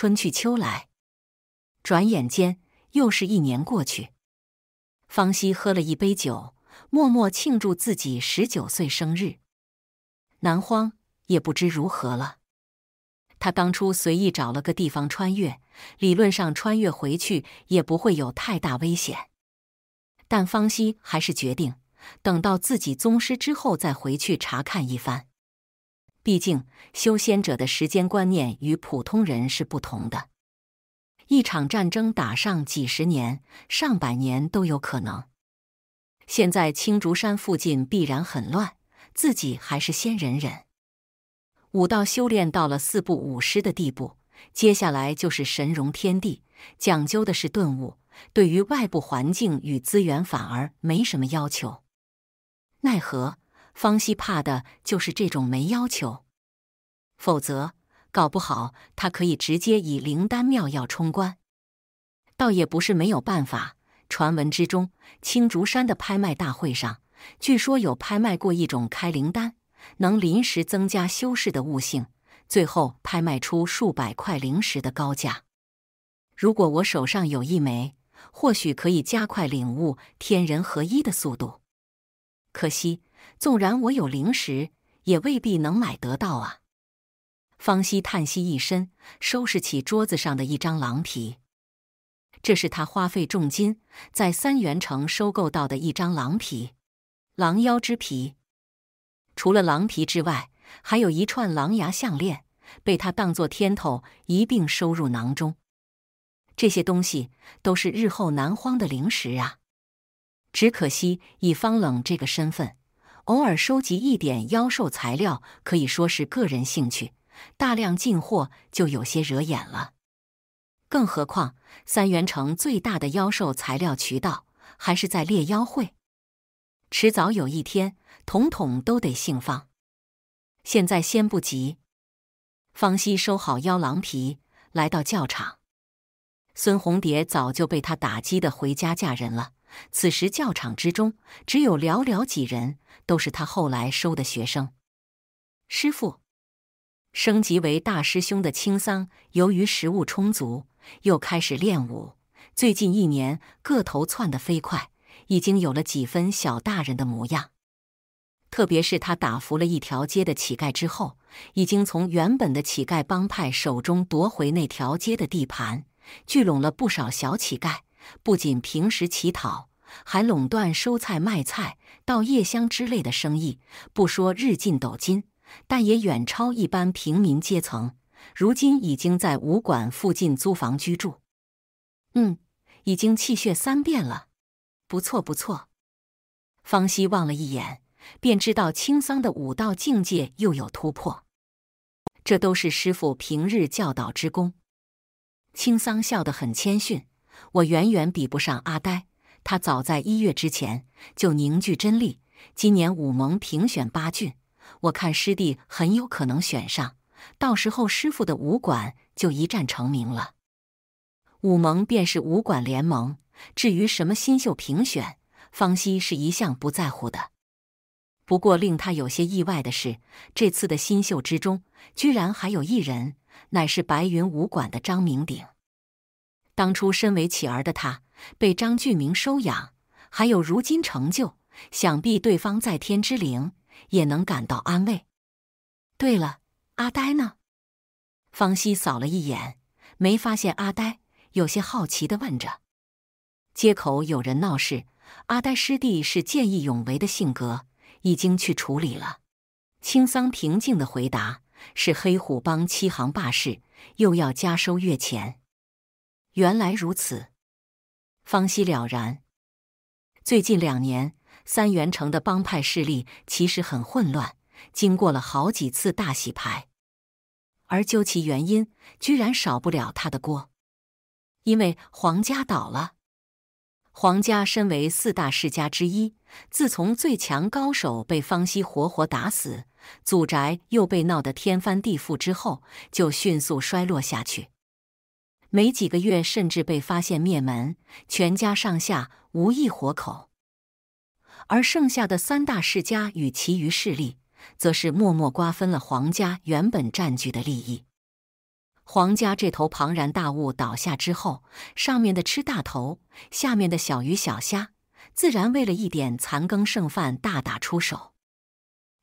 春去秋来，转眼间又是一年过去。方希喝了一杯酒，默默庆祝自己十九岁生日。南荒也不知如何了。他当初随意找了个地方穿越，理论上穿越回去也不会有太大危险。但方希还是决定，等到自己宗师之后再回去查看一番。毕竟，修仙者的时间观念与普通人是不同的。一场战争打上几十年、上百年都有可能。现在青竹山附近必然很乱，自己还是先忍忍。武道修炼到了四步五师的地步，接下来就是神融天地，讲究的是顿悟，对于外部环境与资源反而没什么要求。奈何？方希怕的就是这种没要求，否则搞不好他可以直接以灵丹妙药冲关。倒也不是没有办法，传闻之中青竹山的拍卖大会上，据说有拍卖过一种开灵丹，能临时增加修士的悟性，最后拍卖出数百块灵石的高价。如果我手上有一枚，或许可以加快领悟天人合一的速度。可惜。纵然我有灵石，也未必能买得到啊！方西叹息一声，收拾起桌子上的一张狼皮。这是他花费重金在三元城收购到的一张狼皮，狼腰之皮。除了狼皮之外，还有一串狼牙项链，被他当作天头一并收入囊中。这些东西都是日后南荒的灵石啊！只可惜以方冷这个身份。偶尔收集一点妖兽材料，可以说是个人兴趣；大量进货就有些惹眼了。更何况，三元城最大的妖兽材料渠道还是在猎妖会，迟早有一天，统统都得姓方。现在先不急。方西收好妖狼皮，来到教场。孙红蝶早就被他打击的回家嫁人了。此时教场之中只有寥寥几人，都是他后来收的学生。师傅升级为大师兄的青桑，由于食物充足，又开始练武。最近一年，个头窜得飞快，已经有了几分小大人的模样。特别是他打服了一条街的乞丐之后，已经从原本的乞丐帮派手中夺回那条街的地盘，聚拢了不少小乞丐。不仅平时乞讨，还垄断收菜、卖菜、倒夜香之类的生意，不说日进斗金，但也远超一般平民阶层。如今已经在武馆附近租房居住。嗯，已经气血三遍了，不错不错。方希望了一眼，便知道青桑的武道境界又有突破。这都是师傅平日教导之功。青桑笑得很谦逊。我远远比不上阿呆，他早在一月之前就凝聚真力。今年武盟评选八郡，我看师弟很有可能选上，到时候师傅的武馆就一战成名了。武盟便是武馆联盟，至于什么新秀评选，方希是一向不在乎的。不过令他有些意外的是，这次的新秀之中，居然还有一人，乃是白云武馆的张明鼎。当初身为乞儿的他被张俊明收养，还有如今成就，想必对方在天之灵也能感到安慰。对了，阿呆呢？方西扫了一眼，没发现阿呆，有些好奇地问着：“街口有人闹事，阿呆师弟是见义勇为的性格，已经去处理了。”青桑平静地回答：“是黑虎帮欺行霸市，又要加收月钱。”原来如此，方西了然。最近两年，三元城的帮派势力其实很混乱，经过了好几次大洗牌，而究其原因，居然少不了他的锅。因为黄家倒了，黄家身为四大世家之一，自从最强高手被方西活活打死，祖宅又被闹得天翻地覆之后，就迅速衰落下去。没几个月，甚至被发现灭门，全家上下无一活口。而剩下的三大世家与其余势力，则是默默瓜分了皇家原本占据的利益。皇家这头庞然大物倒下之后，上面的吃大头，下面的小鱼小虾，自然为了一点残羹剩饭大打出手，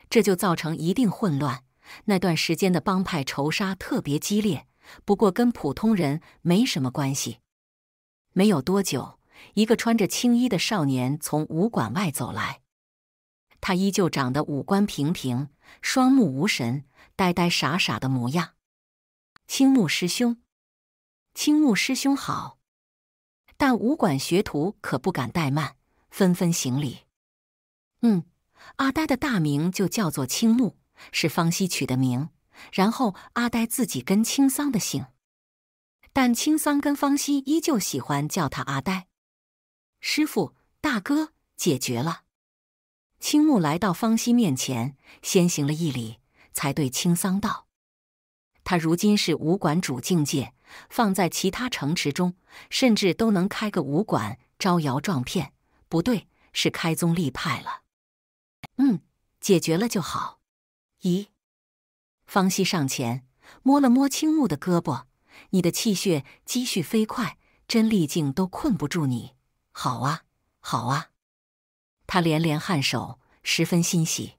这就造成一定混乱。那段时间的帮派仇杀特别激烈。不过跟普通人没什么关系。没有多久，一个穿着青衣的少年从武馆外走来，他依旧长得五官平平，双目无神，呆呆傻傻的模样。青木师兄，青木师兄好！但武馆学徒可不敢怠慢，纷纷行礼。嗯，阿呆的大名就叫做青木，是方西取的名。然后阿呆自己跟青桑的姓，但青桑跟方西依旧喜欢叫他阿呆师傅大哥。解决了，青木来到方西面前，先行了一礼，才对青桑道：“他如今是武馆主境界，放在其他城池中，甚至都能开个武馆招摇撞骗。不对，是开宗立派了。嗯，解决了就好。咦？”方希上前摸了摸青木的胳膊：“你的气血积蓄飞快，真力境都困不住你。好啊，好啊！”他连连颔首，十分欣喜。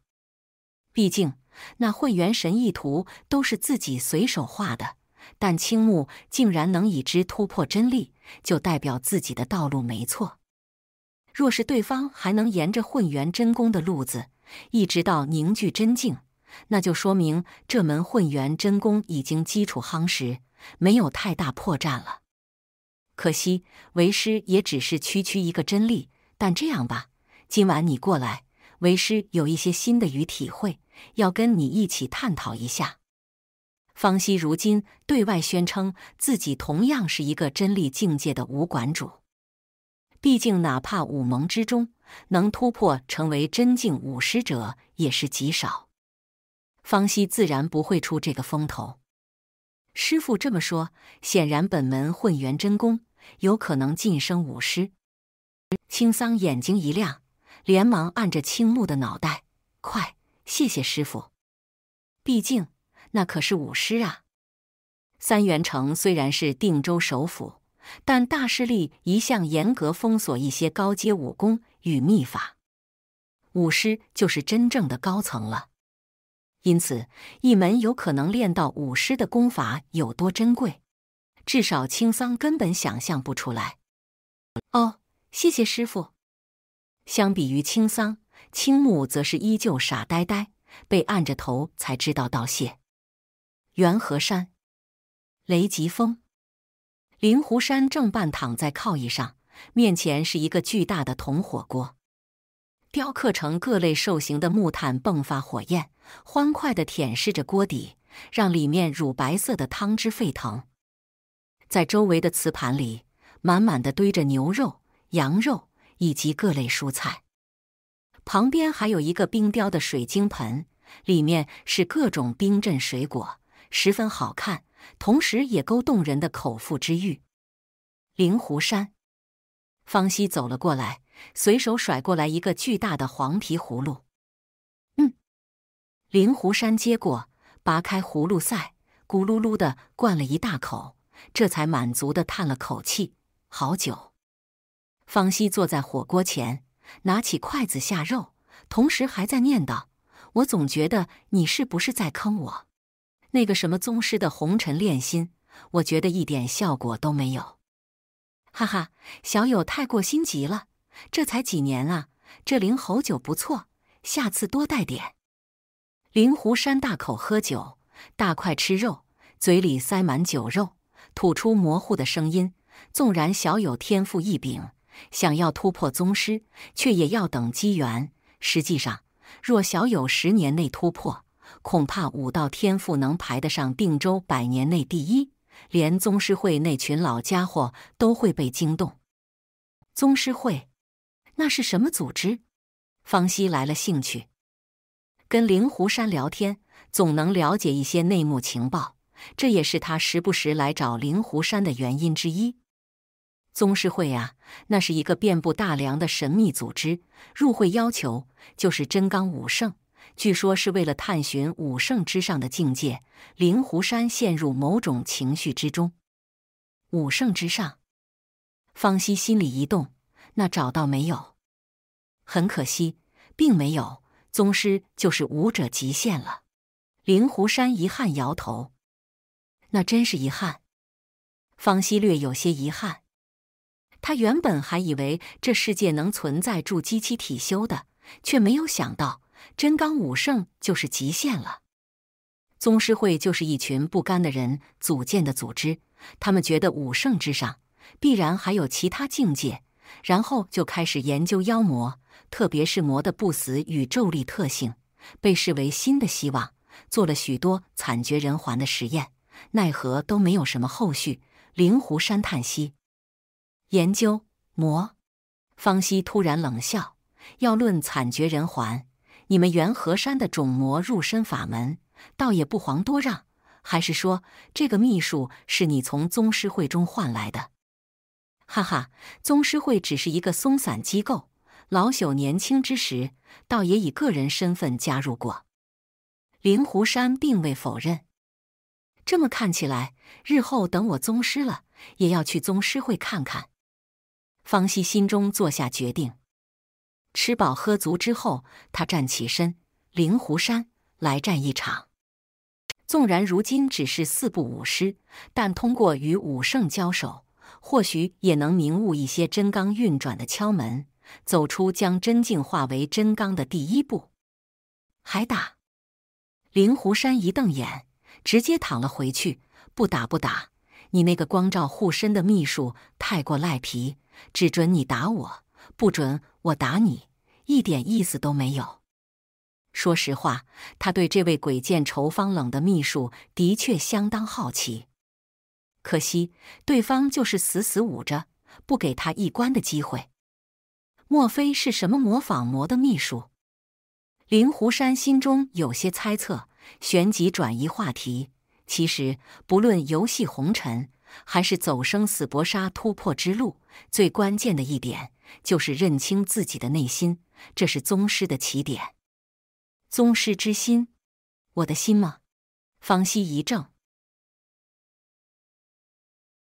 毕竟那混元神意图都是自己随手画的，但青木竟然能以之突破真力，就代表自己的道路没错。若是对方还能沿着混元真功的路子，一直到凝聚真境，那就说明这门混元真功已经基础夯实，没有太大破绽了。可惜为师也只是区区一个真力，但这样吧，今晚你过来，为师有一些新的与体会，要跟你一起探讨一下。方希如今对外宣称自己同样是一个真力境界的武馆主，毕竟哪怕武盟之中，能突破成为真境武师者也是极少。方西自然不会出这个风头。师傅这么说，显然本门混元真功有可能晋升武师。青桑眼睛一亮，连忙按着青木的脑袋：“快，谢谢师傅！毕竟那可是武师啊。”三元城虽然是定州首府，但大势力一向严格封锁一些高阶武功与秘法。武师就是真正的高层了。因此，一门有可能练到武师的功法有多珍贵，至少青桑根本想象不出来。哦，谢谢师傅。相比于青桑，青木则是依旧傻呆呆，被按着头才知道道谢。元和山，雷吉峰，灵狐山正半躺在靠椅上，面前是一个巨大的铜火锅。雕刻成各类兽形的木炭迸发火焰，欢快地舔舐着锅底，让里面乳白色的汤汁沸腾。在周围的瓷盘里，满满的堆着牛肉、羊肉以及各类蔬菜。旁边还有一个冰雕的水晶盆，里面是各种冰镇水果，十分好看，同时也勾动人的口腹之欲。灵狐山，方西走了过来。随手甩过来一个巨大的黄皮葫芦，嗯，令狐山接过，拔开葫芦塞，咕噜噜地灌了一大口，这才满足地叹了口气：“好酒。”方西坐在火锅前，拿起筷子下肉，同时还在念叨：“我总觉得你是不是在坑我？那个什么宗师的红尘炼心，我觉得一点效果都没有。”哈哈，小友太过心急了。这才几年啊！这灵猴酒不错，下次多带点。灵狐山大口喝酒，大块吃肉，嘴里塞满酒肉，吐出模糊的声音。纵然小有天赋异禀，想要突破宗师，却也要等机缘。实际上，若小有十年内突破，恐怕武道天赋能排得上定州百年内第一，连宗师会那群老家伙都会被惊动。宗师会。那是什么组织？方西来了兴趣，跟灵狐山聊天总能了解一些内幕情报，这也是他时不时来找灵狐山的原因之一。宗师会啊，那是一个遍布大梁的神秘组织，入会要求就是真刚武圣，据说是为了探寻武圣之上的境界。灵狐山陷入某种情绪之中，武圣之上，方西心里一动。那找到没有？很可惜，并没有。宗师就是武者极限了。灵狐山遗憾摇头，那真是遗憾。方希略有些遗憾，他原本还以为这世界能存在筑基期体修的，却没有想到真刚武圣就是极限了。宗师会就是一群不甘的人组建的组织，他们觉得武圣之上必然还有其他境界。然后就开始研究妖魔，特别是魔的不死与咒力特性，被视为新的希望。做了许多惨绝人寰的实验，奈何都没有什么后续。灵狐山叹息，研究魔。方西突然冷笑：“要论惨绝人寰，你们元和山的种魔入身法门，倒也不遑多让。还是说，这个秘术是你从宗师会中换来的？”哈哈，宗师会只是一个松散机构。老朽年轻之时，倒也以个人身份加入过。灵狐山并未否认。这么看起来，日后等我宗师了，也要去宗师会看看。方西心中做下决定。吃饱喝足之后，他站起身，灵狐山，来战一场。纵然如今只是四部武师，但通过与武圣交手。或许也能明悟一些真罡运转的敲门，走出将真境化为真罡的第一步。还打！灵狐山一瞪眼，直接躺了回去。不打不打！你那个光照护身的秘术太过赖皮，只准你打我，不准我打你，一点意思都没有。说实话，他对这位鬼见愁方冷的秘术的确相当好奇。可惜，对方就是死死捂着，不给他一关的机会。莫非是什么模仿魔的秘术？林狐山心中有些猜测，旋即转移话题。其实，不论游戏红尘，还是走生死搏杀突破之路，最关键的一点就是认清自己的内心。这是宗师的起点，宗师之心，我的心吗？方希一怔。